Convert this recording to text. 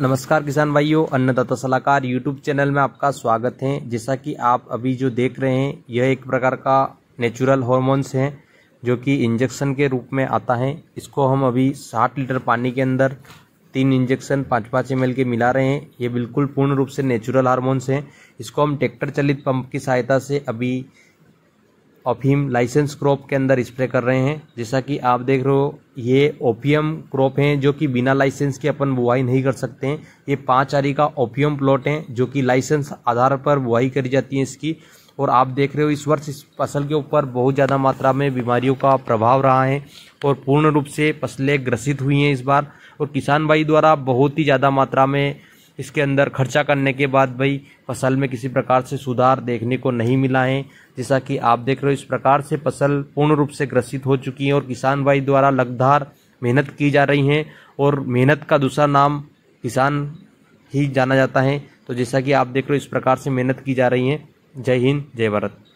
नमस्कार किसान भाइयों अन्नदाता सलाहकार यूट्यूब चैनल में आपका स्वागत है जैसा कि आप अभी जो देख रहे हैं यह एक प्रकार का नेचुरल हॉर्मोन्स हैं जो कि इंजेक्शन के रूप में आता है इसको हम अभी साठ लीटर पानी के अंदर तीन इंजेक्शन पाँच पाँच एम के मिला रहे हैं ये बिल्कुल पूर्ण रूप से नेचुरल हारमोन्स हैं इसको हम ट्रैक्टर चलित पंप की सहायता से अभी अफीम लाइसेंस क्रॉप के अंदर स्प्रे कर रहे हैं जैसा कि आप देख रहे हो ये ओपियम क्रॉप हैं जो कि बिना लाइसेंस के अपन बुआई नहीं कर सकते हैं ये पाँच आरी का ओपियम प्लॉट हैं जो कि लाइसेंस आधार पर बुआई करी जाती है इसकी और आप देख रहे हो इस वर्ष इस फसल के ऊपर बहुत ज़्यादा मात्रा में बीमारियों का प्रभाव रहा है और पूर्ण रूप से फसलें ग्रसित हुई हैं इस बार और किसान भाई द्वारा बहुत ही ज़्यादा मात्रा में इसके अंदर खर्चा करने के बाद भाई फसल में किसी प्रकार से सुधार देखने को नहीं मिला है जैसा कि आप देख रहे हो इस प्रकार से फसल पूर्ण रूप से ग्रसित हो चुकी है और किसान भाई द्वारा लगधार मेहनत की जा रही है और मेहनत का दूसरा नाम किसान ही जाना जाता है तो जैसा कि आप देख रहे हो इस प्रकार से मेहनत की जा रही है जय हिंद जय भारत